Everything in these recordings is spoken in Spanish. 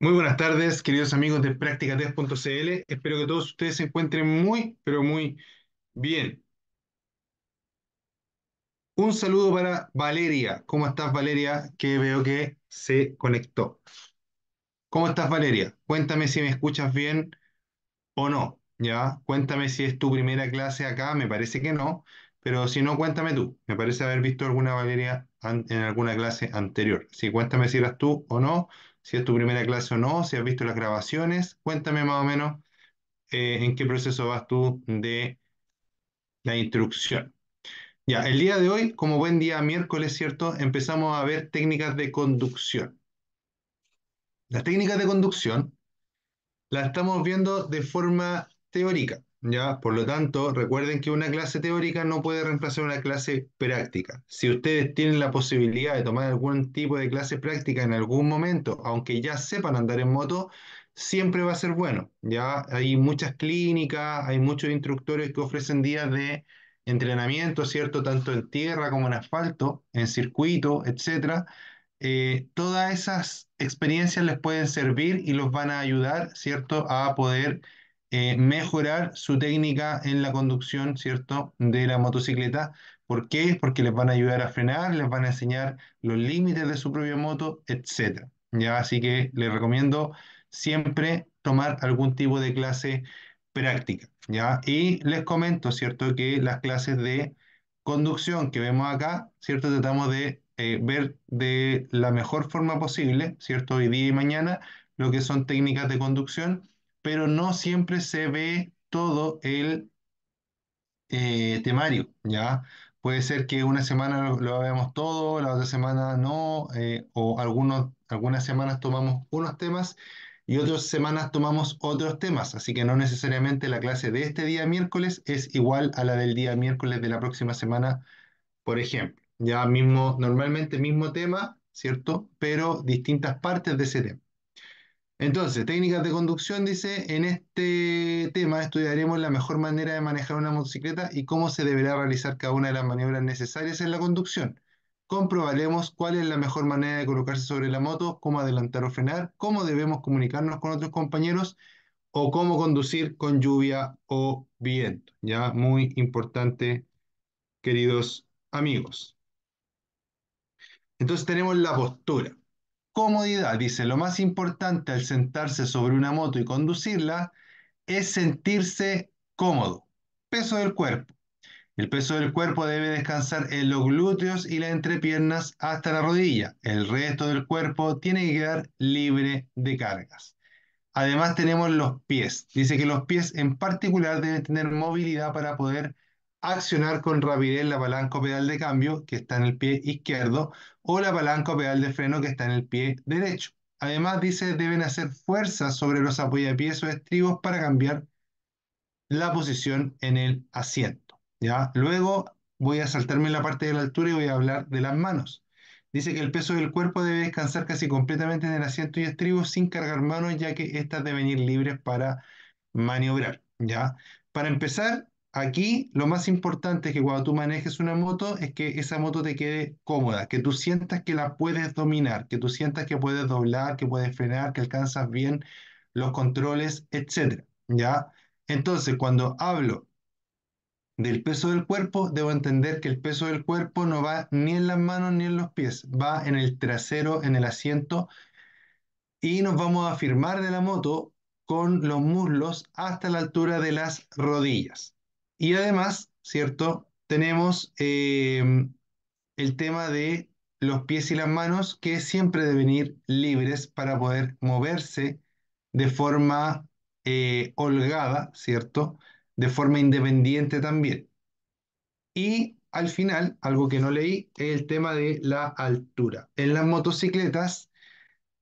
Muy buenas tardes, queridos amigos de Practicates.cl. Espero que todos ustedes se encuentren muy, pero muy bien. Un saludo para Valeria. ¿Cómo estás, Valeria? Que veo que se conectó. ¿Cómo estás, Valeria? Cuéntame si me escuchas bien o no. ¿ya? Cuéntame si es tu primera clase acá. Me parece que no. Pero si no, cuéntame tú. Me parece haber visto alguna Valeria en alguna clase anterior. cuéntame si eras tú o no si es tu primera clase o no, si has visto las grabaciones. Cuéntame más o menos eh, en qué proceso vas tú de la instrucción. Ya, el día de hoy, como buen día miércoles, ¿cierto? Empezamos a ver técnicas de conducción. Las técnicas de conducción las estamos viendo de forma teórica. ¿ya? Por lo tanto, recuerden que una clase teórica no puede reemplazar una clase práctica. Si ustedes tienen la posibilidad de tomar algún tipo de clase práctica en algún momento, aunque ya sepan andar en moto, siempre va a ser bueno. Ya hay muchas clínicas, hay muchos instructores que ofrecen días de entrenamiento, ¿cierto? Tanto en tierra como en asfalto, en circuito, etcétera. Eh, todas esas experiencias les pueden servir y los van a ayudar, ¿cierto? A poder eh, mejorar su técnica en la conducción, ¿cierto?, de la motocicleta. ¿Por qué? Porque les van a ayudar a frenar, les van a enseñar los límites de su propia moto, etc. ¿Ya? Así que les recomiendo siempre tomar algún tipo de clase práctica. ¿ya? Y les comento, ¿cierto?, que las clases de conducción que vemos acá, ¿cierto?, tratamos de eh, ver de la mejor forma posible, ¿cierto?, hoy día y mañana, lo que son técnicas de conducción pero no siempre se ve todo el eh, temario, ¿ya? Puede ser que una semana lo, veamos todo, la otra semana no, eh, o algunas semanas tomamos unos temas y otras semanas tomamos otros temas, así que no necesariamente la clase de este día miércoles es igual a la del día miércoles de la próxima semana, por ejemplo. Ya mismo, normalmente mismo tema, ¿cierto? Pero distintas partes de ese tema. Entonces, técnicas de conducción, dice, en este tema estudiaremos la mejor manera de manejar una motocicleta y cómo se deberá realizar cada una de las maniobras necesarias en la conducción. Comprobaremos cuál es la mejor manera de colocarse sobre la moto, cómo adelantar o frenar, cómo debemos comunicarnos con otros compañeros o cómo conducir con lluvia o viento. Ya muy importante, queridos amigos. Entonces tenemos la postura. Comodidad, dice, lo más importante al sentarse sobre una moto y conducirla es sentirse cómodo. Peso del cuerpo. El peso del cuerpo debe descansar en los glúteos y las entrepiernas hasta la rodilla. El resto del cuerpo tiene que quedar libre de cargas. Además tenemos los pies. Dice que los pies en particular deben tener movilidad para poder accionar con rapidez la palanca o pedal de cambio que está en el pie izquierdo o la palanca o pedal de freno que está en el pie derecho. Además dice deben hacer fuerza sobre los apoyapiés o estribos para cambiar la posición en el asiento. ¿ya? Luego voy a saltarme la parte de la altura y voy a hablar de las manos. Dice que el peso del cuerpo debe descansar casi completamente en el asiento y estribos sin cargar manos, ya que éstas deben ir libres para maniobrar. ¿ya? Para empezar, Aquí lo más importante es que cuando tú manejes una moto es que esa moto te quede cómoda, que tú sientas que la puedes dominar, que tú sientas que puedes doblar, que puedes frenar, que alcanzas bien los controles, etc. ¿Ya? Entonces, cuando hablo del peso del cuerpo, debo entender que el peso del cuerpo no va ni en las manos ni en los pies, va en el trasero, en el asiento, y nos vamos a firmar de la moto con los muslos hasta la altura de las rodillas. Y además, ¿cierto? Tenemos em, el tema de los pies y las manos que siempre deben ir libres para poder moverse de forma eh, holgada, ¿cierto? De forma independiente también. Y al final, algo que no leí, el tema de la altura. En las motocicletas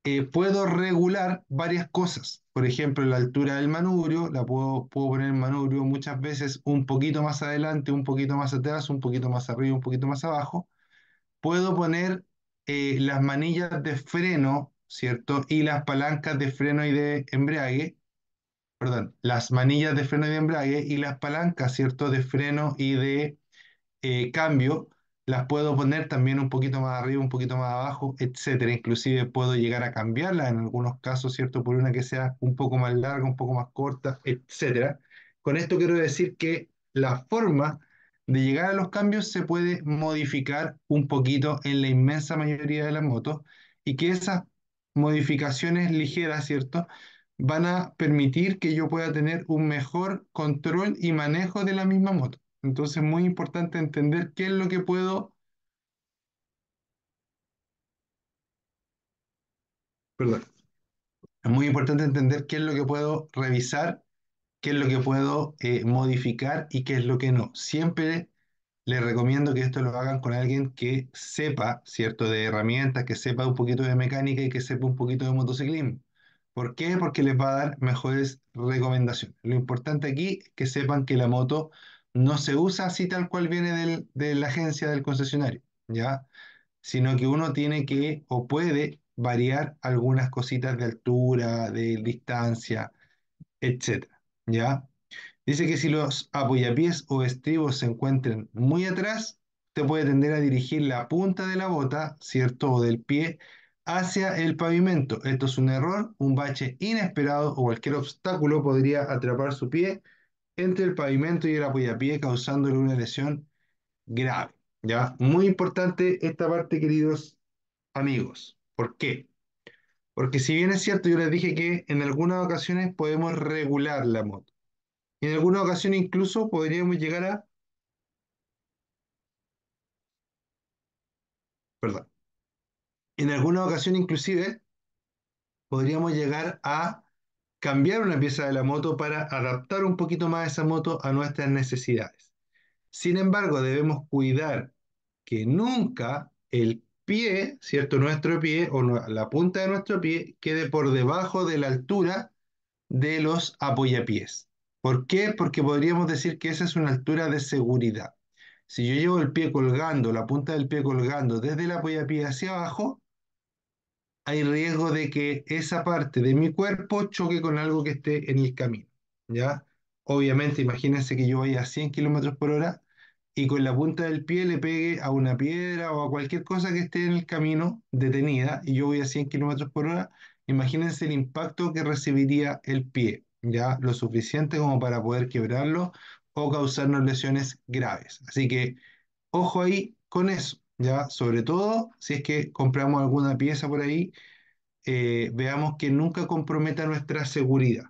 eh, puedo regular varias cosas. Por ejemplo, la altura del manubrio, la puedo, puedo poner en manubrio muchas veces un poquito más adelante, un poquito más atrás, un poquito más arriba, un poquito más abajo. Puedo poner eh, las manillas de freno, ¿cierto? Y las palancas de freno y de embrague, perdón, las manillas de freno y de embrague y las palancas, ¿cierto? De freno y de eh, cambio las puedo poner también un poquito más arriba, un poquito más abajo, etcétera. Inclusive puedo llegar a cambiarla en algunos casos, ¿cierto? Por una que sea un poco más larga, un poco más corta, etcétera. Con esto quiero decir que la forma de llegar a los cambios se puede modificar un poquito en la inmensa mayoría de las motos y que esas modificaciones ligeras, ¿cierto? Van a permitir que yo pueda tener un mejor control y manejo de la misma moto. Entonces es muy importante entender qué es lo que puedo, perdón, es muy importante entender qué es lo que puedo revisar, qué es lo que puedo eh, modificar y qué es lo que no. Siempre les recomiendo que esto lo hagan con alguien que sepa, ¿cierto?, de herramientas, que sepa un poquito de mecánica y que sepa un poquito de motociclismo. ¿Por qué? Porque les va a dar mejores recomendaciones. Lo importante aquí es que sepan que la moto no se usa así tal cual viene de la agencia del concesionario, ¿ya? Sino que uno tiene que o puede variar algunas cositas de altura, de distancia, etc. ¿ya? Dice que si los apoyapiés o estribos se encuentren muy atrás, te puede tender a dirigir la punta de la bota, ¿cierto? O del pie hacia el pavimento. Esto es un error, un bache inesperado o cualquier obstáculo podría atrapar su pie entre el pavimento y el pues, apoyapié, causándole una lesión grave. ¿ya? Muy importante esta parte, queridos amigos. ¿Por qué? Porque si bien es cierto, yo les dije que en algunas ocasiones podemos regular la moto. En algunas ocasiones incluso podríamos llegar a... Perdón. En algunas ocasiones inclusive podríamos llegar a cambiar una pieza de la moto para adaptar un poquito más esa moto a nuestras necesidades. Sin embargo, debemos cuidar que nunca el pie, ¿cierto? Nuestro pie o la punta de nuestro pie quede por debajo de la altura de los apoyapiés. ¿Por qué? Porque podríamos decir que esa es una altura de seguridad. Si yo llevo el pie colgando, la punta del pie colgando desde el apoyapié hacia abajo, hay riesgo de que esa parte de mi cuerpo choque con algo que esté en el camino, ¿ya? Obviamente, imagínense que yo vaya a 100 kilómetros por hora y con la punta del pie le pegue a una piedra o a cualquier cosa que esté en el camino detenida y yo voy a 100 kilómetros por hora, imagínense el impacto que recibiría el pie, ¿ya? Lo suficiente como para poder quebrarlo o causarnos lesiones graves. Así que, ojo ahí con eso, sobre todo si es que compramos alguna pieza por ahí, eh, veamos que nunca comprometa nuestra seguridad.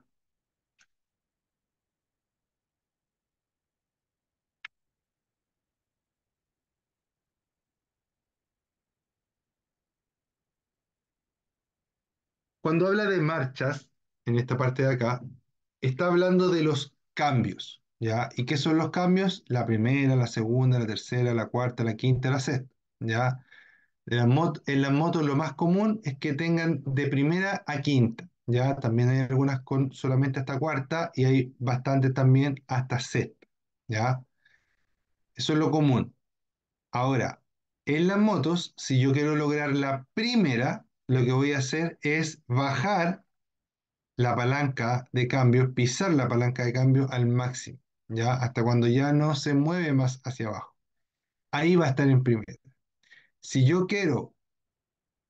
Cuando habla de marchas, en esta parte de acá, está hablando de los cambios, ¿ya? ¿Y qué son los cambios? La primera, la segunda, la tercera, la cuarta, la quinta, la sexta. ¿ya? en las motos lo más común es que tengan de primera a quinta, ¿ya? También hay algunas con solamente hasta cuarta y hay bastantes también hasta sexta, ¿ya? Eso es lo común. Ahora, en las motos, si yo quiero lograr la primera, lo que voy a hacer es bajar la palanca de cambio, pisar la palanca de cambio al máximo, ¿ya? Hasta cuando ya no se mueve más hacia abajo. Ahí va a estar en primera. Si yo quiero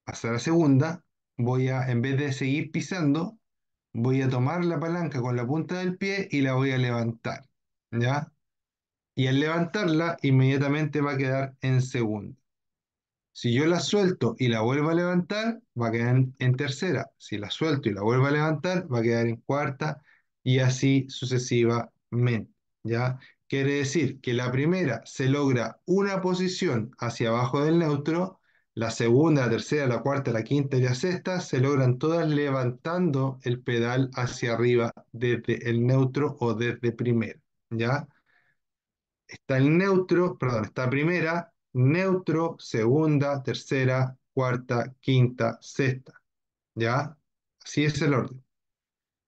pasar a segunda, voy a, en vez de seguir pisando, voy a tomar la palanca con la punta del pie y la voy a levantar, ¿ya? Y al levantarla, inmediatamente va a quedar en segunda. Si yo la suelto y la vuelvo a levantar, va a quedar en, tercera. Si la suelto y la vuelvo a levantar, va a quedar en cuarta y así sucesivamente, ¿ya? Quiere decir que la primera se logra una posición hacia abajo del neutro, la segunda, la tercera, la cuarta, la quinta y la sexta se logran todas levantando el pedal hacia arriba desde el neutro o desde primera, ¿ya? Está el neutro, perdón, está primera, neutro, segunda, tercera, cuarta, quinta, sexta, ¿ya? Así es el orden.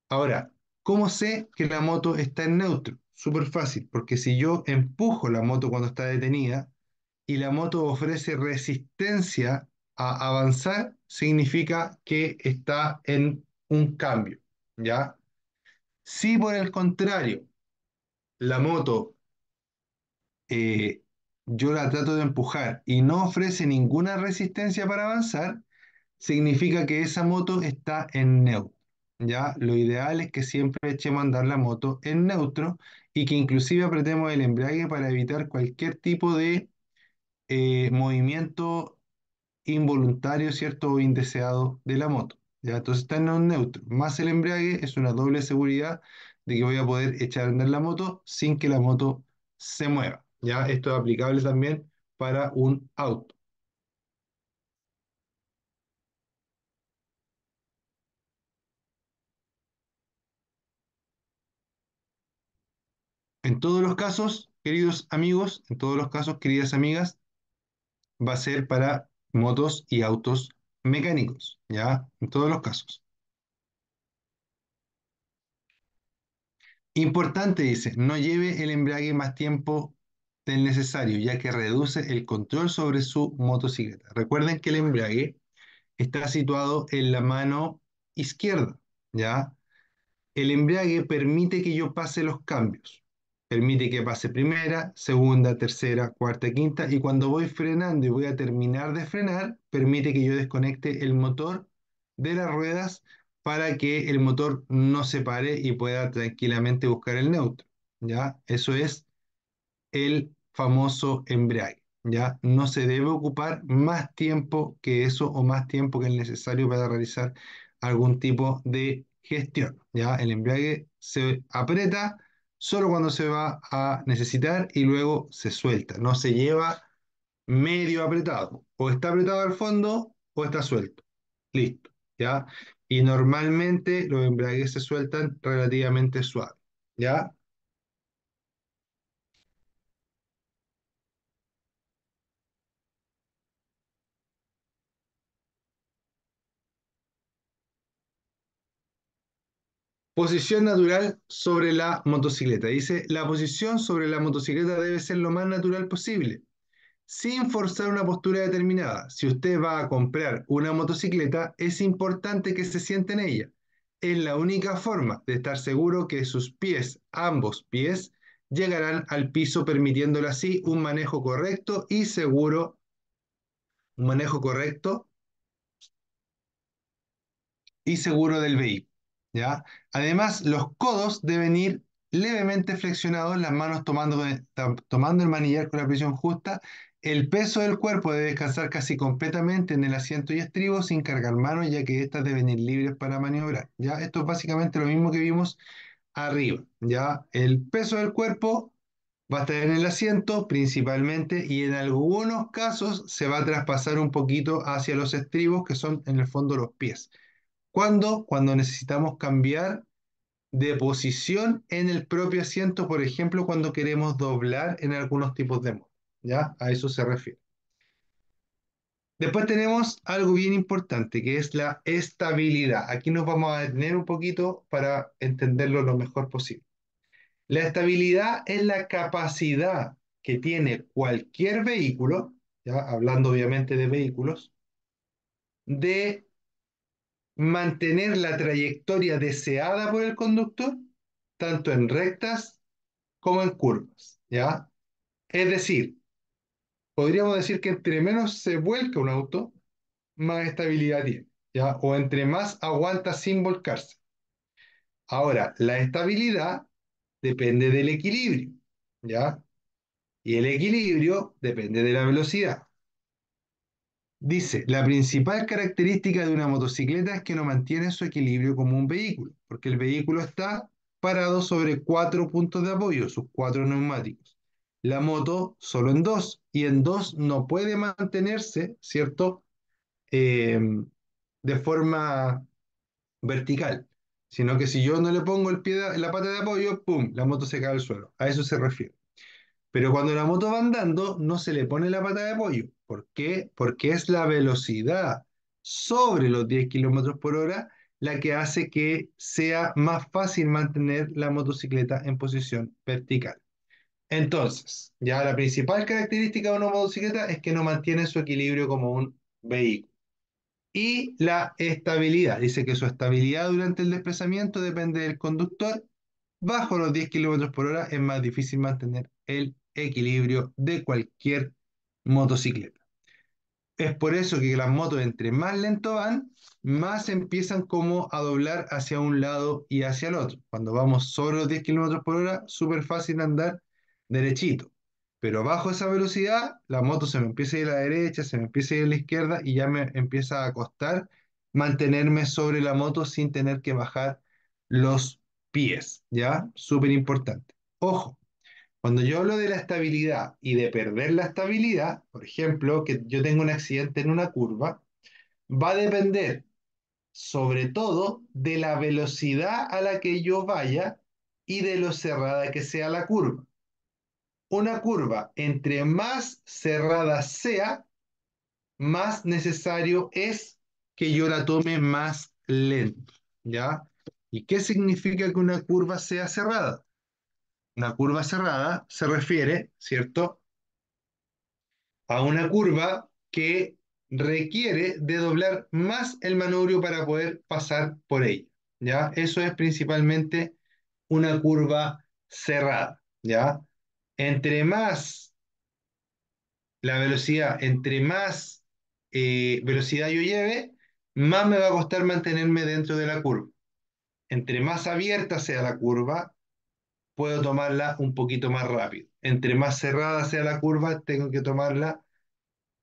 Ahora, ¿cómo sé que la moto está en neutro? súper fácil, porque si yo empujo la moto cuando está detenida y la moto ofrece resistencia a avanzar, significa que está en un cambio, ¿ya? Si por el contrario, la moto eh, yo la trato de empujar y no ofrece ninguna resistencia para avanzar, significa que esa moto está en neutro. ¿ya? Lo ideal es que siempre echemos a andar la moto en neutro y que inclusive apretemos el embrague para evitar cualquier tipo de eh, movimiento involuntario, ¿cierto? O indeseado de la moto. ¿ya? Entonces está en un neutro. Más el embrague es una doble seguridad de que voy a poder echar a andar la moto sin que la moto se mueva. ¿ya? Esto es aplicable también para un auto. En todos los casos, queridos amigos, en todos los casos, queridas amigas, va a ser para motos y autos mecánicos, ¿ya? En todos los casos. Importante, dice, no lleve el embrague más tiempo del necesario, ya que reduce el control sobre su motocicleta. Recuerden que el embrague está situado en la mano izquierda, ¿ya? El embrague permite que yo pase los cambios, permite que pase primera, segunda, tercera, cuarta, quinta, y cuando voy frenando y voy a terminar de frenar, permite que yo desconecte el motor de las ruedas para que el motor no se pare y pueda tranquilamente buscar el neutro, ¿ya? Eso es el famoso embrague, ¿ya? No se debe ocupar más tiempo que eso o más tiempo que el necesario para realizar algún tipo de gestión, ¿ya? El embrague se aprieta, solo cuando se va a necesitar y luego se suelta, no se lleva medio apretado. O está apretado al fondo o está suelto. Listo, ¿ya? Y normalmente los embragues se sueltan relativamente suave, ¿ya? Posición natural sobre la motocicleta. Dice, la posición sobre la motocicleta debe ser lo más natural posible, sin forzar una postura determinada. Si usted va a comprar una motocicleta, es importante que se siente en ella. Es la única forma de estar seguro que sus pies, ambos pies, llegarán al piso permitiéndole así un manejo correcto y seguro. Un manejo correcto y seguro del vehículo. Además, los codos deben ir levemente flexionados, las manos tomando, el manillar con la presión justa. El peso del cuerpo debe descansar casi completamente en el asiento y estribos sin cargar manos, ya que estas deben ir libres para maniobrar. ¿ya? Esto es básicamente lo mismo que vimos arriba. ¿ya? El peso del cuerpo va a estar en el asiento principalmente y en algunos casos se va a traspasar un poquito hacia los estribos, que son en el fondo los pies. Cuando necesitamos cambiar de posición en el propio asiento, por ejemplo, cuando queremos doblar en algunos tipos de modos, ¿Ya? A eso se refiere. Después tenemos algo bien importante, que es la estabilidad. Aquí nos vamos a detener un poquito para entenderlo lo mejor posible. La estabilidad es la capacidad que tiene cualquier vehículo, ya hablando obviamente de vehículos, de mantener la trayectoria deseada por el conductor, tanto en rectas como en curvas, ¿ya? Es decir, podríamos decir que entre menos se vuelca un auto, más estabilidad tiene, ¿ya? O entre más aguanta sin volcarse. Ahora, la estabilidad depende del equilibrio, ¿ya? Y el equilibrio depende de la velocidad. Dice, la principal característica de una motocicleta es que no mantiene su equilibrio como un vehículo, porque el vehículo está parado sobre cuatro puntos de apoyo, sus cuatro neumáticos. La moto solo en dos, y en dos no puede mantenerse, ¿cierto? Em, de forma vertical, sino que si yo no le pongo el pie la pata de apoyo, ¡pum!, la moto se cae al suelo. A eso se refiere. Pero cuando la moto va andando, no se le pone la pata de apoyo ¿Por qué? Porque es la velocidad sobre los 10 kilómetros por hora la que hace que sea más fácil mantener la motocicleta en posición vertical. Entonces, ya la principal característica de una motocicleta es que no mantiene su equilibrio como un vehículo. Y la estabilidad. Dice que su estabilidad durante el desplazamiento depende del conductor. Bajo los 10 km por hora es más difícil mantener el equilibrio de cualquier motocicleta. Es por eso que las motos entre más lento van, más empiezan como a doblar hacia un lado y hacia el otro. Cuando vamos sobre los 10 kilómetros por hora, súper fácil andar derechito. Pero bajo esa velocidad, la moto se me empieza a ir a la derecha, se me empieza a ir a la izquierda y ya me empieza a costar mantenerme sobre la moto sin tener que bajar los pies, ¿ya? Súper importante. Ojo, cuando yo hablo de la estabilidad y de perder la estabilidad, por ejemplo, que yo tengo un accidente en una curva, va a depender sobre todo de la velocidad a la que yo vaya y de lo cerrada que sea la curva. Una curva, entre más cerrada sea, más necesario es que yo la tome más lento, ¿ya? ¿Y qué significa que una curva sea cerrada? una curva cerrada se refiere, ¿cierto?, a una curva que requiere de doblar más el manubrio para poder pasar por ella. ¿ya? Eso es principalmente una curva cerrada. ¿ya? Entre más la velocidad, entre más eh, velocidad yo lleve, más me va a costar mantenerme dentro de la curva. Entre más abierta sea la curva, puedo tomarla un poquito más rápido. Entre más cerrada sea la curva, tengo que tomarla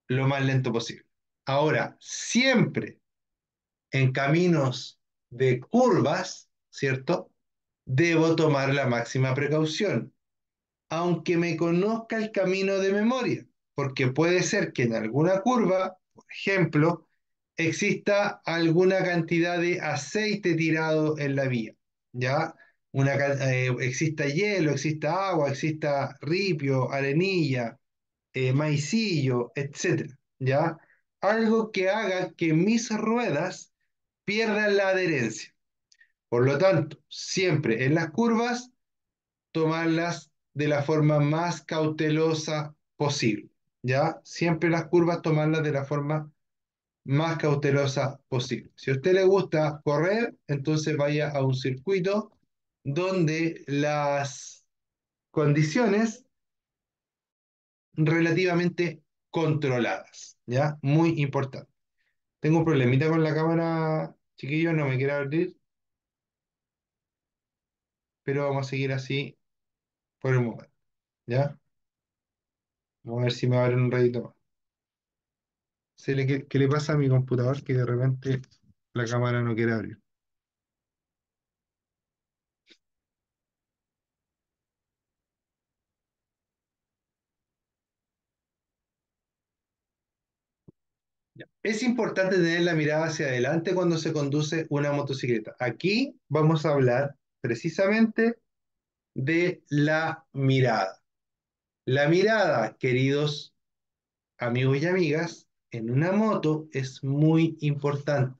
lo más lento posible. Ahora, siempre en caminos de curvas, ¿cierto? Debo tomar la máxima precaución, aunque me conozca el camino de memoria, porque puede ser que en alguna curva, por ejemplo, exista alguna cantidad de aceite tirado en la vía, ¿ya? una, eh, exista hielo, exista agua, exista ripio, arenilla, eh, maicillo, etc. ¿ya? Algo que haga que mis ruedas pierdan la adherencia. Por lo tanto, siempre en las curvas, tomarlas de la forma más cautelosa posible. ¿ya? Siempre las curvas tomarlas de la forma más cautelosa posible. Si a usted le gusta correr, entonces vaya a un circuito donde las condiciones relativamente controladas, ¿ya? Muy importante. Tengo un problemita con la cámara, chiquillo, no me quiere abrir. Pero vamos a seguir así por el momento, ¿ya? Vamos a ver si me abrir un ratito más. ¿Qué le pasa a mi computador que de repente la cámara no quiere abrir? Es importante tener la mirada hacia adelante cuando se conduce una motocicleta. Aquí vamos a hablar precisamente de la mirada. La mirada, queridos amigos y amigas, en una moto es muy importante.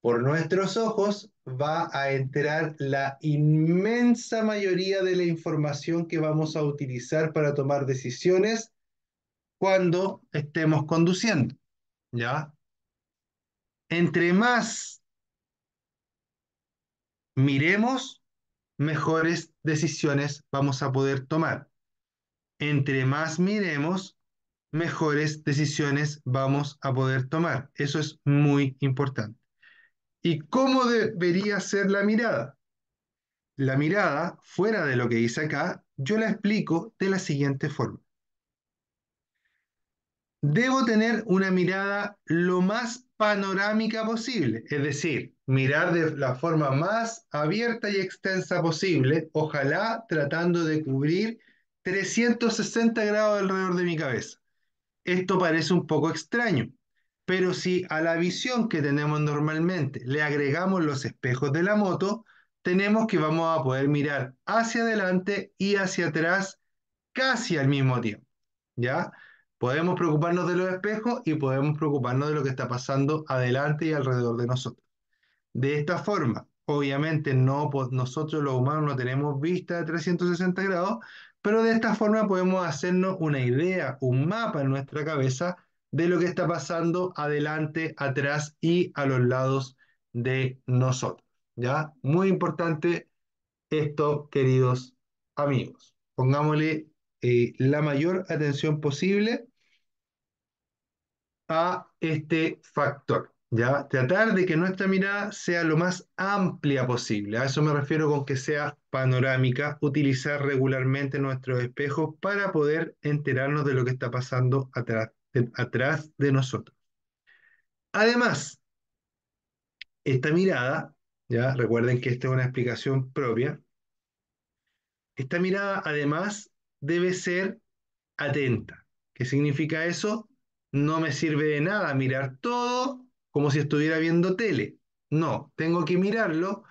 Por nuestros ojos va a entrar la inmensa mayoría de la información que vamos a utilizar para tomar decisiones cuando estemos conduciendo. ¿ya? Entre más miremos, mejores decisiones vamos a poder tomar. Entre más miremos, mejores decisiones vamos a poder tomar. Eso es muy importante. ¿Y cómo debería ser la mirada? La mirada, fuera de lo que dice acá, yo la explico de la siguiente forma debo tener una mirada lo más panorámica posible, es decir, mirar de la forma más abierta y extensa posible, ojalá tratando de cubrir 360 grados alrededor de mi cabeza. Esto parece un poco extraño, pero si a la visión que tenemos normalmente le agregamos los espejos de la moto, tenemos que vamos a poder mirar hacia adelante y hacia atrás casi al mismo tiempo, ¿ya? Podemos preocuparnos de los espejos y podemos preocuparnos de lo que está pasando adelante y alrededor de nosotros. De esta forma, obviamente no, pues, nosotros los humanos no tenemos vista de 360 grados, pero de esta forma podemos hacernos una idea, un mapa en nuestra cabeza de lo que está pasando adelante, atrás y a los lados de nosotros. ¿Ya? Muy importante esto, queridos amigos. Pongámosle eh, la mayor atención posible a este factor. ¿ya? Tratar de que nuestra mirada sea lo más amplia posible. A eso me refiero con que sea panorámica, utilizar regularmente nuestros espejos para poder enterarnos de lo que está pasando atrás de, nosotros. Además, esta mirada, ya recuerden que esta es una explicación propia, esta mirada además debe ser atenta. ¿Qué significa eso? no me sirve de nada mirar todo como si estuviera viendo tele. No, tengo que mirarlo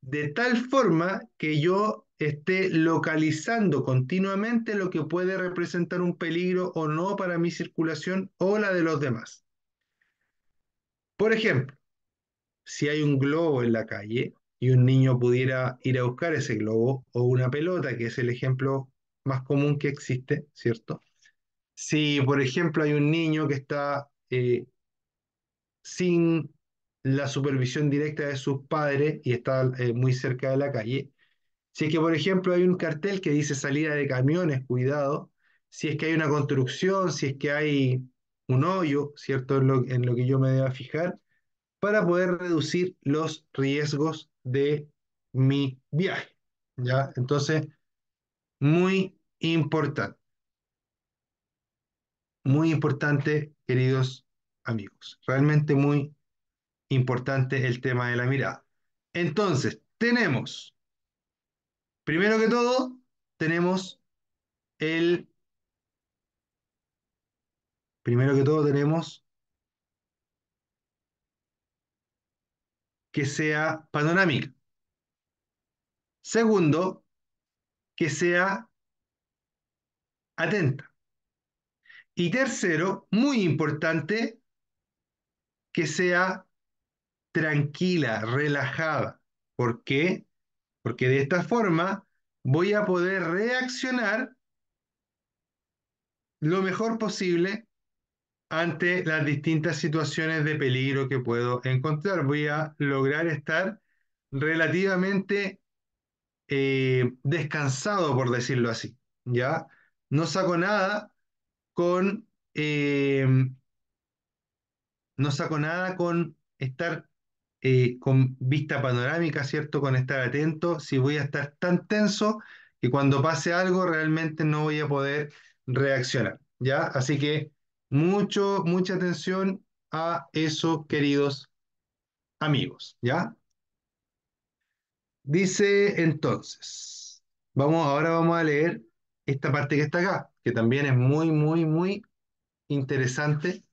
de tal forma que yo esté localizando continuamente lo que puede representar un peligro o no para mi circulación o la de los demás. Por ejemplo, si hay un globo en la calle y un niño pudiera ir a buscar ese globo o una pelota, que es el ejemplo más común que existe, ¿cierto? Si, por ejemplo, hay un niño que está eh, sin la supervisión directa de sus padres y está eh, muy cerca de la calle. Si es que, por ejemplo, hay un cartel que dice salida de camiones, cuidado. Si es que hay una construcción, si es que hay un hoyo, ¿cierto? En lo, en lo que yo me deba fijar, para poder reducir los riesgos de mi viaje. ¿ya? Entonces, muy importante muy importante, queridos amigos. Realmente muy importante el tema de la mirada. Entonces, tenemos, primero que todo, tenemos el, primero que todo tenemos que sea panorámica. Segundo, que sea atenta. Y tercero, muy importante, que sea tranquila, relajada. ¿Por qué? Porque de esta forma voy a poder reaccionar lo mejor posible ante las distintas situaciones de peligro que puedo encontrar. Voy a lograr estar relativamente eh, descansado, por decirlo así. ¿ya? No saco nada con, eh, no saco nada con estar eh, con vista panorámica, ¿cierto? Con estar atento, si voy a estar tan tenso que cuando pase algo realmente no voy a poder reaccionar, ¿ya? Así que mucho, mucha atención a eso, queridos amigos, ¿ya? Dice entonces, vamos, ahora vamos a leer esta parte que está acá, que también es muy, muy, muy interesante.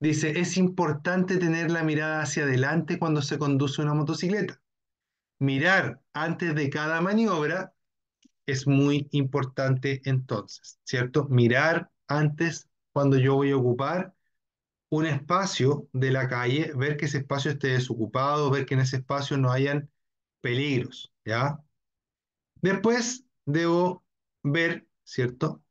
Dice, es importante tener la mirada hacia adelante cuando se conduce una motocicleta. Mirar antes de cada maniobra es muy importante entonces, ¿cierto? Mirar antes cuando yo voy a ocupar un espacio de la calle, ver que ese espacio esté desocupado, ver que en ese espacio no hayan peligros, ¿ya? Después debo ver, ¿cierto?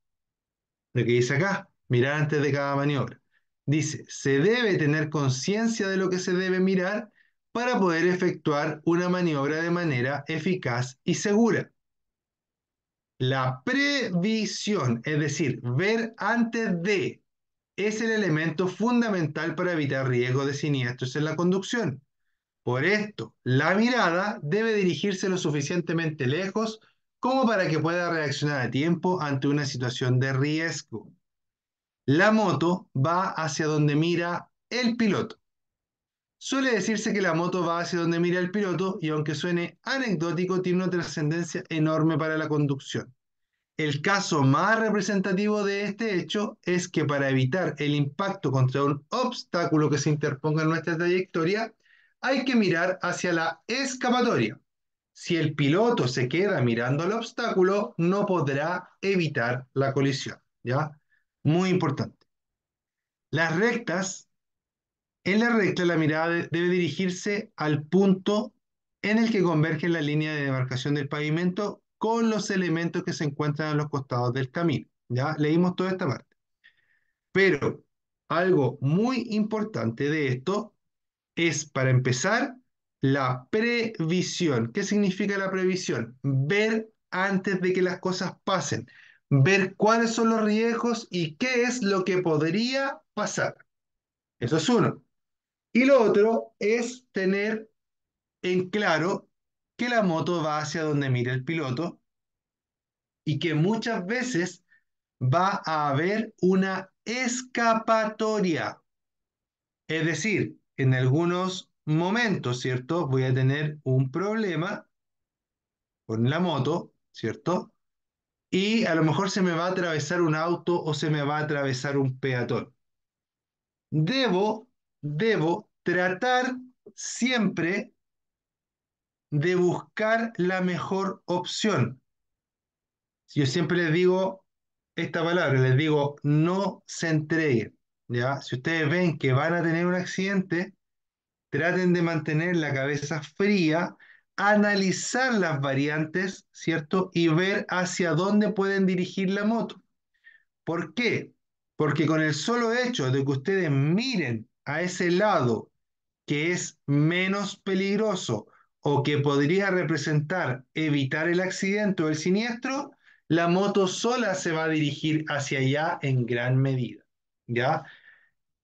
Lo que dice acá, mirar antes de cada maniobra. Dice, se debe tener conciencia de lo que se debe mirar para poder efectuar una maniobra de manera eficaz y segura. La previsión, es decir, ver antes de, es el elemento fundamental para evitar riesgos de siniestros en la conducción. Por esto, la mirada debe dirigirse lo suficientemente lejos como para que pueda reaccionar a tiempo ante una situación de riesgo. La moto va hacia donde mira el piloto. Suele decirse que la moto va hacia donde mira el piloto y aunque suene anecdótico, tiene una trascendencia enorme para la conducción. El caso más representativo de este hecho es que para evitar el impacto contra un obstáculo que se interponga en nuestra trayectoria, hay que mirar hacia la escapatoria. Si el piloto se queda mirando al obstáculo, no podrá evitar la colisión. ¿Ya? Muy importante. Las rectas, en la recta la mirada debe dirigirse al punto en el que converge la línea de demarcación del pavimento con los elementos que se encuentran a los costados del camino. Ya leímos toda esta parte. Pero algo muy importante de esto es, para empezar, la previsión. ¿Qué significa la previsión? Ver antes de que las cosas pasen, ver cuáles son los riesgos y qué es lo que podría pasar. Eso es uno. Y lo otro es tener en claro que la moto va hacia donde mira el piloto y que muchas veces va a haber una escapatoria. Es decir, en algunos momento, ¿cierto? Voy a tener un problema con la moto, ¿cierto? Y a lo mejor se me va a atravesar un auto o se me va a atravesar un peatón. Debo, debo tratar siempre de buscar la mejor opción. Yo siempre les digo esta palabra, les digo, no se entreguen. ¿ya? Si ustedes ven que van a tener un accidente, Traten de mantener la cabeza fría, analizar las variantes, ¿cierto? Y ver hacia dónde pueden dirigir la moto. ¿Por qué? Porque con el solo hecho de que ustedes miren a ese lado que es menos peligroso o que podría representar evitar el accidente o el siniestro, la moto sola se va a dirigir hacia allá en gran medida, ¿ya?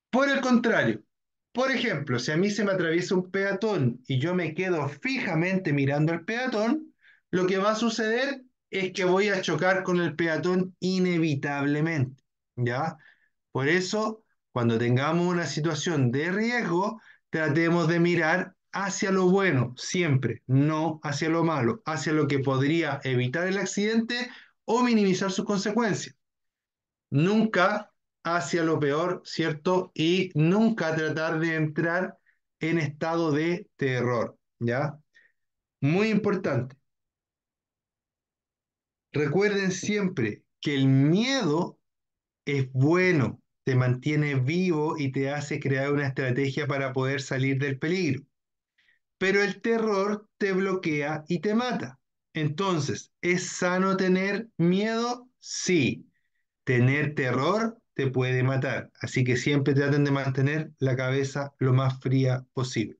Por el contrario, por ejemplo, si a mí se me atraviesa un peatón y yo me quedo fijamente mirando al peatón, lo que va a suceder es que voy a chocar con el peatón inevitablemente, ¿ya? Por eso, cuando tengamos una situación de riesgo, tratemos de mirar hacia lo bueno siempre, no hacia lo malo, hacia lo que podría evitar el accidente o minimizar sus consecuencias. Nunca hacia lo peor, ¿cierto? Y nunca tratar de entrar en estado de terror, ¿ya? Muy importante. Recuerden siempre que el miedo es bueno, te mantiene vivo y te hace crear una estrategia para poder salir del peligro. Pero el terror te bloquea y te mata. Entonces, ¿es sano tener miedo? Sí. ¿Tener terror? te puede matar. Así que siempre traten de mantener la cabeza lo más fría posible.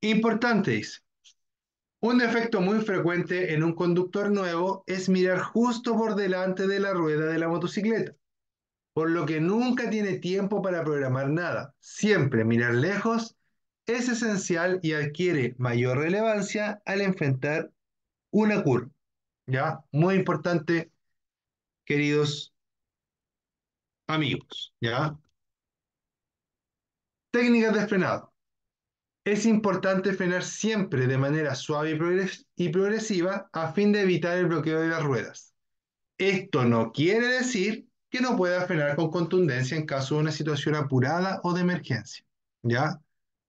Importante, dice. Un defecto muy frecuente en un conductor nuevo es mirar justo por delante de la rueda de la motocicleta, por lo que nunca tiene tiempo para programar nada. Siempre mirar lejos es esencial y adquiere mayor relevancia al enfrentar una curva. ¿Ya? Muy importante, queridos amigos, ¿ya? Técnicas de frenado. Es importante frenar siempre de manera suave y progresiva a fin de evitar el bloqueo de las ruedas. Esto no quiere decir que no pueda frenar con contundencia en caso de una situación apurada o de emergencia. ¿Ya?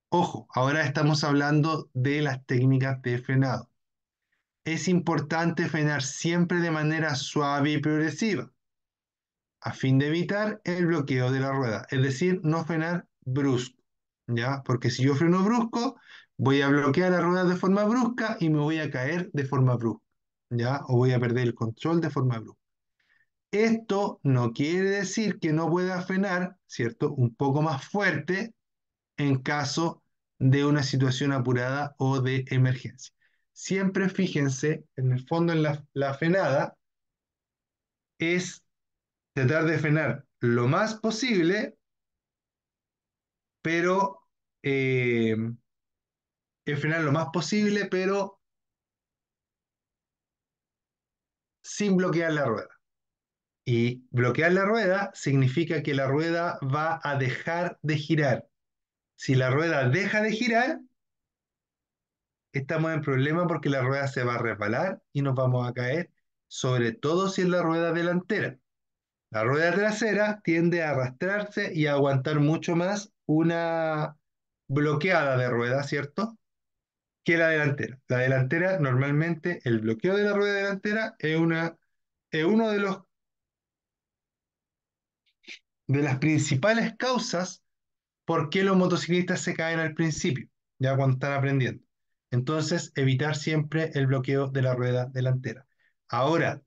Ojo, ahora estamos hablando de las técnicas de frenado. Es importante frenar siempre de manera suave y progresiva a fin de evitar el bloqueo de la rueda, es decir, no frenar brusco, ¿ya? Porque si yo freno brusco, voy a bloquear la rueda de forma brusca y me voy a caer de forma brusca, ¿ya? O voy a perder el control de forma brusca. Esto no quiere decir que no pueda frenar, ¿cierto? Un poco más fuerte en caso de una situación apurada o de emergencia. Siempre fíjense, en el fondo, en la, la frenada es tratar de frenar lo más posible, pero eh, frenar lo más posible, pero sin bloquear la rueda. Y bloquear la rueda significa que la rueda va a dejar de girar. Si la rueda deja de girar, estamos en problema porque la rueda se va a resbalar y nos vamos a caer, sobre todo si es la rueda delantera. La rueda trasera tiende a arrastrarse y a aguantar mucho más una bloqueada de rueda, ¿cierto? Que la delantera. La delantera, normalmente, el bloqueo de la rueda delantera es, una, es uno de los de las principales causas por qué los motociclistas se caen al principio, ya cuando están aprendiendo. Entonces, evitar siempre el bloqueo de la rueda delantera. Ahora,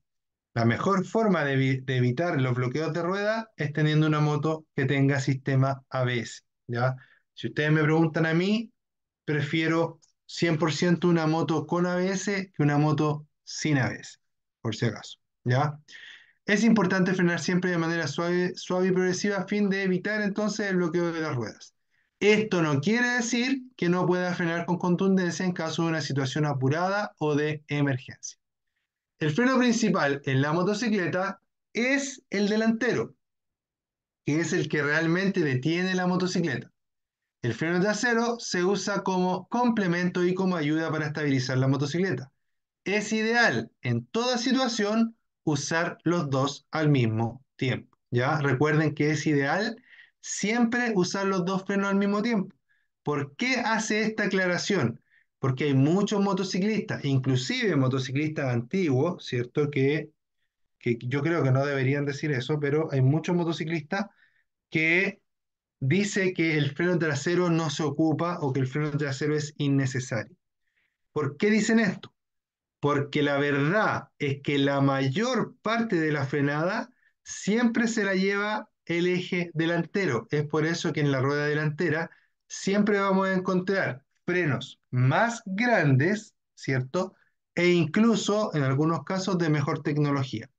la mejor forma de, evitar los bloqueos de ruedas es teniendo una moto que tenga sistema ABS. ¿ya? Si ustedes me preguntan a mí, prefiero 100% una moto con ABS que una moto sin ABS, por si acaso. ¿ya? Es importante frenar siempre de manera suave, suave y progresiva a fin de evitar entonces el bloqueo de las ruedas. Esto no quiere decir que no pueda frenar con contundencia en caso de una situación apurada o de emergencia. El freno principal en la motocicleta es el delantero, que es el que realmente detiene la motocicleta. El freno trasero se usa como complemento y como ayuda para estabilizar la motocicleta. Es ideal en toda situación usar los dos al mismo tiempo. ¿ya? Recuerden que es ideal siempre usar los dos frenos al mismo tiempo. ¿Por qué hace esta aclaración? porque hay muchos motociclistas, inclusive motociclistas antiguos, ¿cierto? Que, que yo creo que no deberían decir eso, pero hay muchos motociclistas que dice que el freno trasero no se ocupa o que el freno trasero es innecesario. ¿Por qué dicen esto? Porque la verdad es que la mayor parte de la frenada siempre se la lleva el eje delantero. Es por eso que en la rueda delantera siempre vamos a encontrar frenos más grandes, ¿cierto? E incluso, en algunos casos, de mejor tecnología.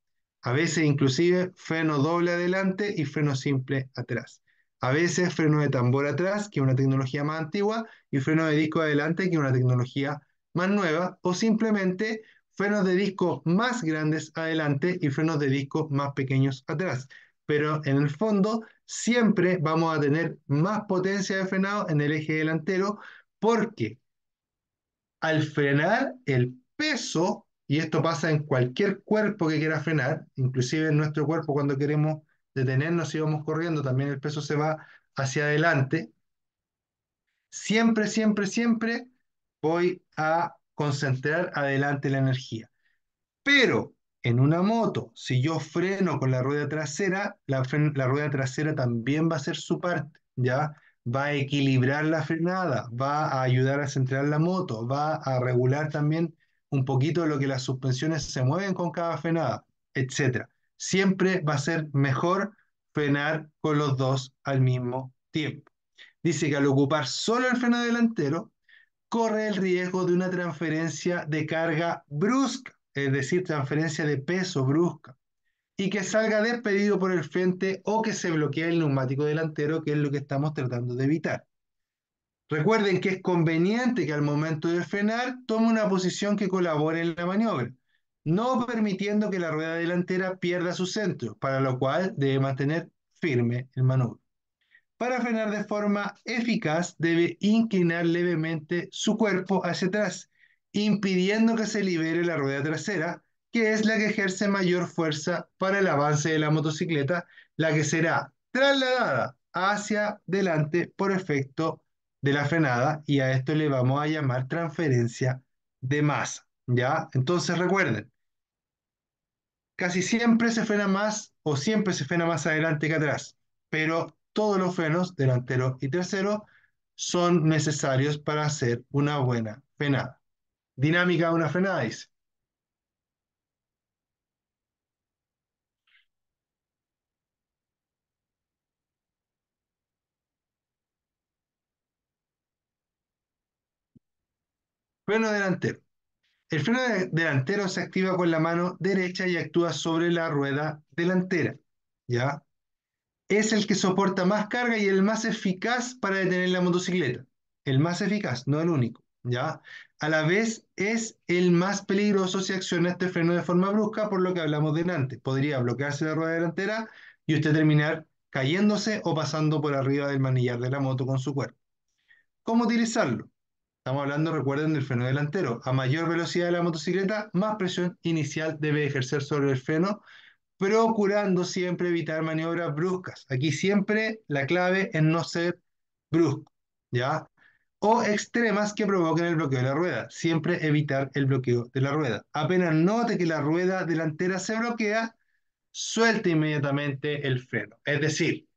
A veces inclusive freno doble adelante y freno simple atrás. A veces freno de tambor atrás, que es una tecnología más antigua, y freno de disco adelante, que es una tecnología más nueva, o simplemente frenos de disco más grandes adelante y frenos de disco más pequeños atrás. Pero en el fondo siempre vamos a tener más potencia de frenado en el eje delantero porque al frenar el peso, y esto pasa en cualquier cuerpo que quiera frenar, inclusive en nuestro cuerpo cuando queremos detenernos y vamos corriendo, también el peso se va hacia adelante, siempre, siempre, siempre voy a concentrar adelante la energía. Pero en una moto, si yo freno con la rueda trasera, la, rueda trasera también va a ser su parte, ¿ya? va a equilibrar la frenada, va a ayudar a centrar la moto, va a regular también un poquito lo que las suspensiones se mueven con cada frenada, etc. Siempre va a ser mejor frenar con los dos al mismo tiempo. Dice que al ocupar solo el freno delantero, corre el riesgo de una transferencia de carga brusca, es decir, transferencia de peso brusca y que salga despedido por el frente o que se bloquee el neumático delantero, que es lo que estamos tratando de evitar. Recuerden que es conveniente que al momento de frenar tome una posición que colabore en la maniobra, no permitiendo que la rueda delantera pierda su centro, para lo cual debe mantener firme el manubrio. Para frenar de forma eficaz debe inclinar levemente su cuerpo hacia atrás, impidiendo que se libere la rueda trasera, es la que ejerce mayor fuerza para el avance de la motocicleta, la que será trasladada hacia delante por efecto de la frenada y a esto le vamos a llamar transferencia de masa, ¿ya? Entonces recuerden, casi siempre se frena más o siempre se frena más adelante que atrás, pero todos los frenos, delantero y tercero, son necesarios para hacer una buena frenada. Dinámica de una frenada, dice. Freno delantero. El freno delantero se activa con la mano derecha y actúa sobre la rueda delantera. ¿Ya? Es el que soporta más carga y el más eficaz para detener la motocicleta. El más eficaz, no el único. ¿Ya? A la vez es el más peligroso si acciona este freno de forma brusca, por lo que hablamos delante. Podría bloquearse la rueda delantera y usted terminar cayéndose o pasando por arriba del manillar de la moto con su cuerpo. ¿Cómo utilizarlo? Estamos hablando, recuerden, del freno delantero. A mayor velocidad de la motocicleta, más presión inicial debe ejercer sobre el freno, procurando siempre evitar maniobras bruscas. Aquí siempre la clave es no ser brusco, ¿ya? O extremas que provoquen el bloqueo de la rueda. Siempre evitar el bloqueo de la rueda. Apenas note que la rueda delantera se bloquea, suelte inmediatamente el freno. Es decir,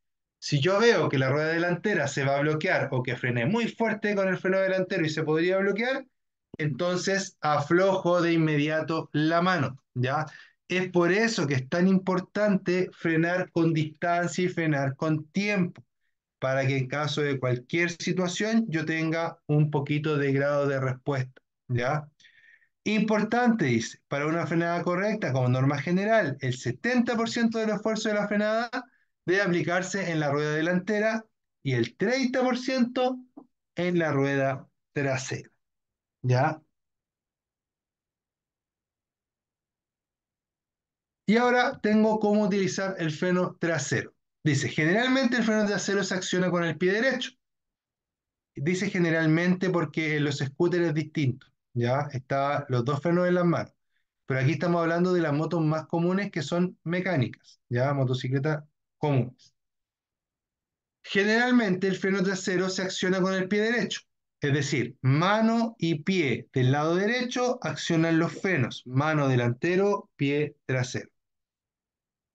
si yo veo que la rueda delantera se va a bloquear o que frené muy fuerte con el freno delantero y se podría bloquear, entonces aflojo de inmediato la mano, ¿ya? Es por eso que es tan importante frenar con distancia y frenar con tiempo, para que en caso de cualquier situación yo tenga un poquito de grado de respuesta, ¿ya? Importante, dice, para una frenada correcta como norma general, el 70% del esfuerzo de la frenada de aplicarse en la rueda delantera y el 30% en la rueda trasera. ¿Ya? Y ahora tengo cómo utilizar el freno trasero. Dice, generalmente el freno trasero se acciona con el pie derecho. Dice generalmente porque los scooters es distinto. ¿Ya? Está los dos frenos en las manos. Pero aquí estamos hablando de las motos más comunes que son mecánicas. ¿Ya? Motocicleta comunes. Generalmente el freno trasero se acciona con el pie derecho, es decir, mano y pie del lado derecho accionan los frenos, mano delantero, pie trasero.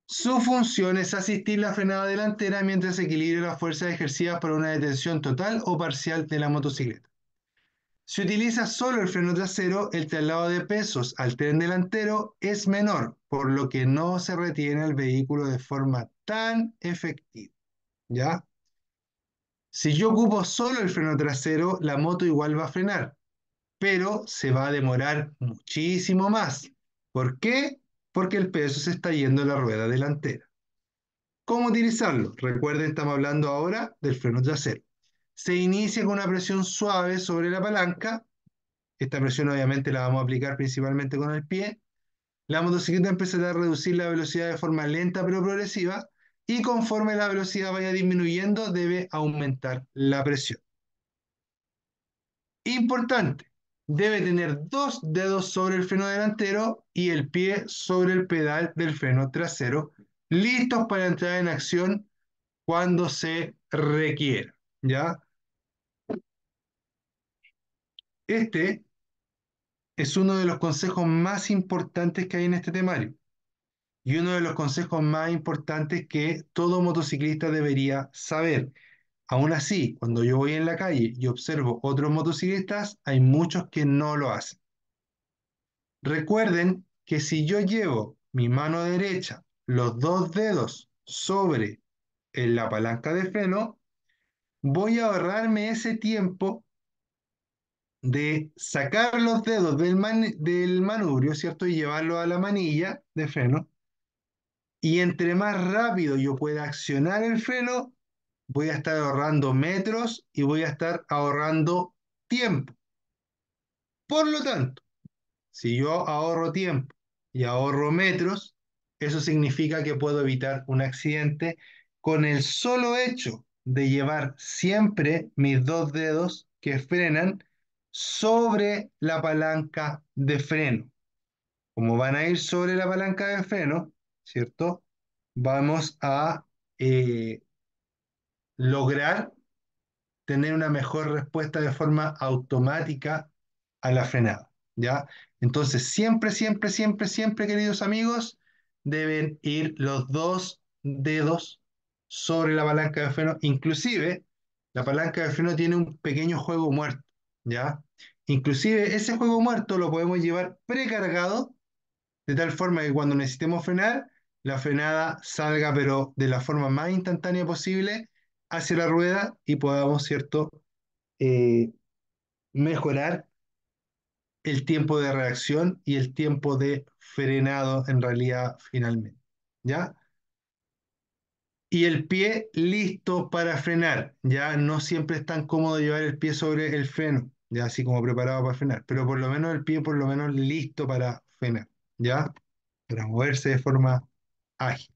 Su función es asistir la frenada delantera mientras equilibra las fuerzas ejercidas por una detención total o parcial de la motocicleta. Si utiliza solo el freno trasero, el traslado de pesos al tren delantero es menor, por lo que no se retiene el vehículo de forma tan efectiva. ¿Ya? Si yo ocupo solo el freno trasero, la moto igual va a frenar, pero se va a demorar muchísimo más. ¿Por qué? Porque el peso se está yendo a la rueda delantera. ¿Cómo utilizarlo? Recuerden, estamos hablando ahora del freno trasero se inicia con una presión suave sobre la palanca. Esta presión obviamente la vamos a aplicar principalmente con el pie. La motocicleta empezará a reducir la velocidad de forma lenta pero progresiva y conforme la velocidad vaya disminuyendo debe aumentar la presión. Importante, debe tener dos dedos sobre el freno delantero y el pie sobre el pedal del freno trasero, listos para entrar en acción cuando se requiera. ¿ya? Este es uno de los consejos más importantes que hay en este temario y uno de los consejos más importantes que todo motociclista debería saber. Aún así, cuando yo voy en la calle y observo otros motociclistas, hay muchos que no lo hacen. Recuerden que si yo llevo mi mano derecha, los dos dedos sobre la palanca de freno, voy a ahorrarme ese tiempo de sacar los dedos del, del manubrio, ¿cierto? Y llevarlo a la manilla de freno. Y entre más rápido yo pueda accionar el freno, voy a estar ahorrando metros y voy a estar ahorrando tiempo. Por lo tanto, si yo ahorro tiempo y ahorro metros, eso significa que puedo evitar un accidente con el solo hecho de llevar siempre mis dos dedos que frenan sobre la palanca de freno. Como van a ir sobre la palanca de freno, ¿cierto? Vamos a eh, lograr tener una mejor respuesta de forma automática a la frenada, ¿ya? Entonces, siempre, siempre, siempre, siempre, queridos amigos, deben ir los dos dedos sobre la palanca de freno. Inclusive, la palanca de freno tiene un pequeño juego muerto, ¿ya? Inclusive ese juego muerto lo podemos llevar precargado, de tal forma que cuando necesitemos frenar, la frenada salga pero de la forma más instantánea posible hacia la rueda y podamos, ¿cierto?, eh, mejorar el tiempo de reacción y el tiempo de frenado en realidad finalmente. ¿Ya? Y el pie listo para frenar. Ya no siempre es tan cómodo llevar el pie sobre el freno ya así como preparado para frenar, pero por lo menos el pie por lo menos listo para frenar, ya, para moverse de forma ágil.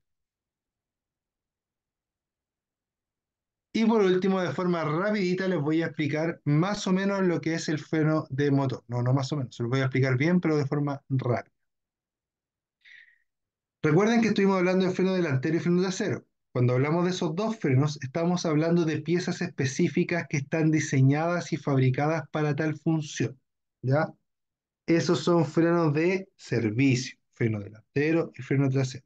Y por último, de forma rapidita, les voy a explicar más o menos lo que es el freno de motor. No, no más o menos, se lo voy a explicar bien, pero de forma rápida. Recuerden que estuvimos hablando de freno delantero y freno de acero cuando hablamos de esos dos frenos, estamos hablando de piezas específicas que están diseñadas y fabricadas para tal función. ¿ya? Esos son frenos de servicio, freno delantero y freno trasero.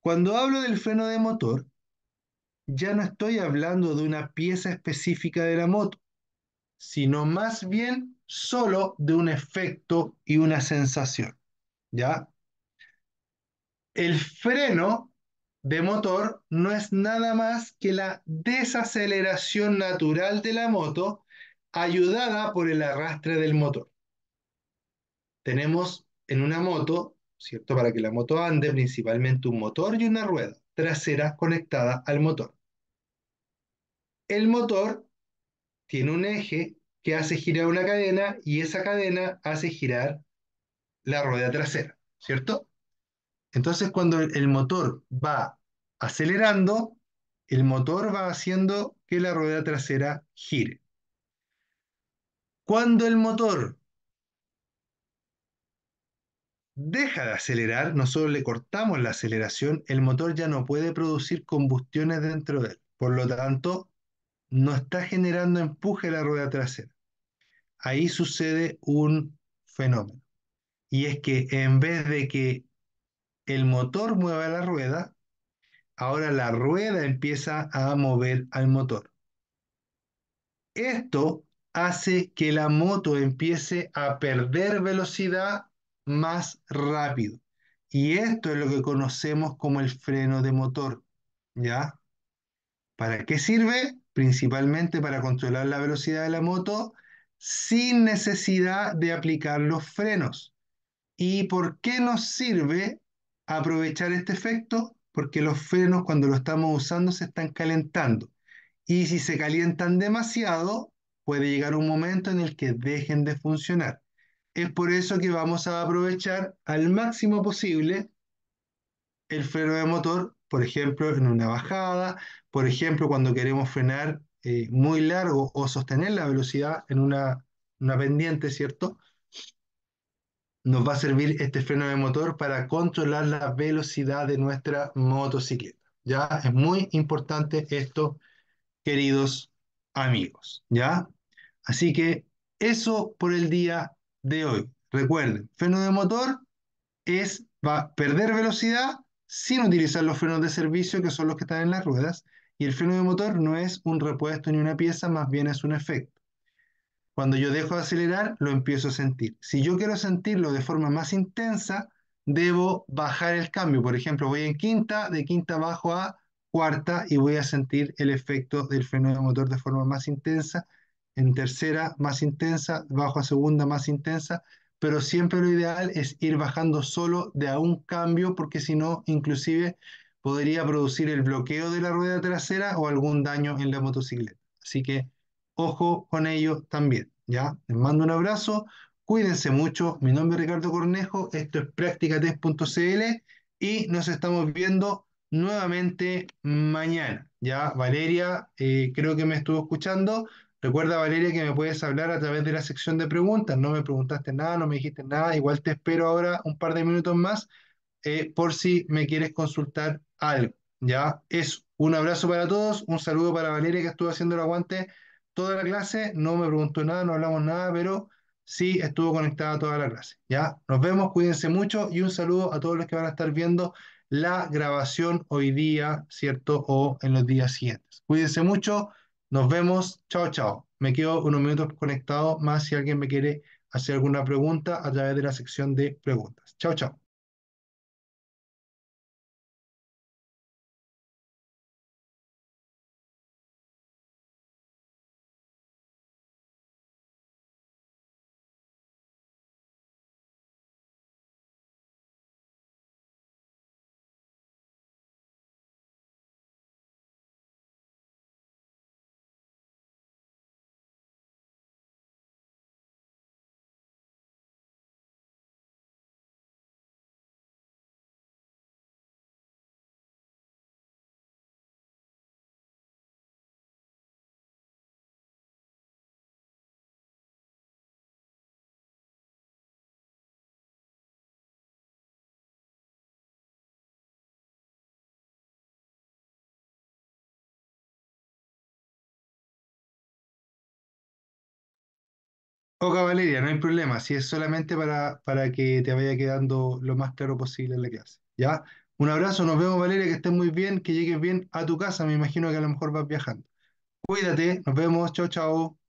Cuando hablo del freno de motor, ya no estoy hablando de una pieza específica de la moto, sino más bien solo de un efecto y una sensación. ¿Ya? El freno de motor no es nada más que la desaceleración natural de la moto ayudada por el arrastre del motor. Tenemos en una moto, ¿cierto? Para que la moto ande, principalmente un motor y una rueda trasera conectada al motor. El motor tiene un eje que hace girar una cadena y esa cadena hace girar la rueda trasera, ¿cierto? Entonces, cuando el motor va acelerando, el motor va haciendo que la rueda trasera gire. Cuando el motor deja de acelerar, nosotros le cortamos la aceleración, el motor ya no puede producir combustiones dentro de él. Por lo tanto, no está generando empuje a la rueda trasera. Ahí sucede un fenómeno. Y es que en vez de que el motor mueve la rueda, ahora la rueda empieza a mover al motor. Esto hace que la moto empiece a perder velocidad más rápido. Y esto es lo que conocemos como el freno de motor, ¿ya? ¿Para qué sirve? Principalmente para controlar la velocidad de la moto sin necesidad de aplicar los frenos. ¿Y por qué nos sirve? aprovechar este efecto porque los frenos cuando lo estamos usando se están calentando. Y si se calientan demasiado, puede llegar un momento en el que dejen de funcionar. Es por eso que vamos a aprovechar al máximo posible el freno de motor, por ejemplo, en una bajada, por ejemplo, cuando queremos frenar eh, muy largo o sostener la velocidad en una, una pendiente, ¿cierto? nos va a servir este freno de motor para controlar la velocidad de nuestra motocicleta. Ya es muy importante esto, queridos amigos. Ya, así que eso por el día de hoy. Recuerden, freno de motor es va a perder velocidad sin utilizar los frenos de servicio que son los que están en las ruedas y el freno de motor no es un repuesto ni una pieza, más bien es un efecto. Cuando yo dejo de acelerar, lo empiezo a sentir. Si yo quiero sentirlo de forma más intensa, debo bajar el cambio. Por ejemplo, voy en quinta, de quinta bajo a cuarta y voy a sentir el efecto del freno de motor de forma más intensa. En tercera, más intensa, bajo a segunda, más intensa. Pero siempre lo ideal es ir bajando solo de a un cambio, porque si no, inclusive podría producir el bloqueo de la rueda trasera o algún daño en la motocicleta. Así que ojo con ellos también, ¿ya? Les mando un abrazo, cuídense mucho, mi nombre es Ricardo Cornejo, esto es practicates.cl y nos estamos viendo nuevamente mañana, ¿ya? Valeria, eh, creo que me estuvo escuchando, recuerda Valeria que me puedes hablar a través de la sección de preguntas, no me preguntaste nada, no me dijiste nada, igual te espero ahora un par de minutos más eh, por si me quieres consultar algo, ¿ya? es Un abrazo para todos, un saludo para Valeria que estuvo haciendo el aguante toda la clase, no me preguntó nada, no hablamos nada, pero sí estuvo conectada toda la clase. ¿ya? Nos vemos, cuídense mucho y un saludo a todos los que van a estar viendo la grabación hoy día, ¿cierto? O en los días siguientes. Cuídense mucho, nos vemos, chao, chao. Me quedo unos minutos conectado más si alguien me quiere hacer alguna pregunta a través de la sección de preguntas. Chao, chao. Oca Valeria, no hay problema, si es solamente para, para que te vaya quedando lo más claro posible en la clase. ¿Ya? Un abrazo, nos vemos Valeria, que estés muy bien, que llegues bien a tu casa, me imagino que a lo mejor vas viajando. Cuídate, nos vemos, chao, chao.